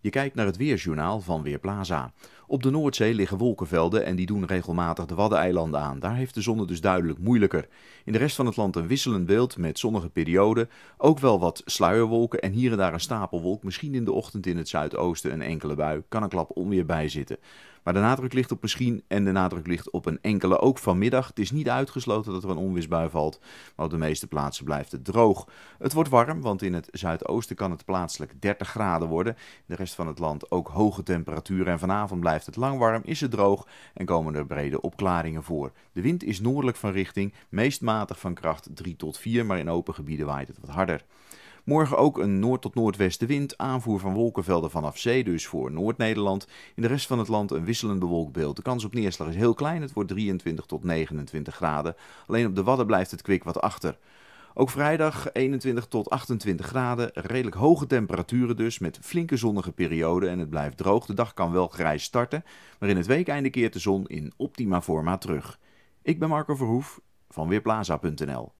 Je kijkt naar het weerjournaal van Weerplaza. Op de Noordzee liggen wolkenvelden en die doen regelmatig de Waddeneilanden aan. Daar heeft de zon dus duidelijk moeilijker. In de rest van het land een wisselend beeld met zonnige perioden, ook wel wat sluierwolken en hier en daar een stapelwolk. Misschien in de ochtend in het zuidoosten een enkele bui, kan een klap onweer bij zitten. Maar de nadruk ligt op misschien en de nadruk ligt op een enkele ook vanmiddag. Het is niet uitgesloten dat er een onweersbui valt, maar op de meeste plaatsen blijft het droog. Het wordt warm, want in het zuidoosten kan het plaatselijk 30 graden worden. De rest van het land ook hoge temperaturen en vanavond blijft het lang warm, is het droog en komen er brede opklaringen voor. De wind is noordelijk van richting, meest matig van kracht 3 tot 4, maar in open gebieden waait het wat harder. Morgen ook een noord- tot noordwestenwind, aanvoer van wolkenvelden vanaf zee, dus voor Noord-Nederland. In de rest van het land een wisselend bewolkt beeld. De kans op neerslag is heel klein, het wordt 23 tot 29 graden. Alleen op de Wadden blijft het kwik wat achter. Ook vrijdag 21 tot 28 graden, redelijk hoge temperaturen dus, met flinke zonnige perioden en het blijft droog. De dag kan wel grijs starten, maar in het weekeinde keert de zon in optima forma terug. Ik ben Marco Verhoef van Weerplaza.nl.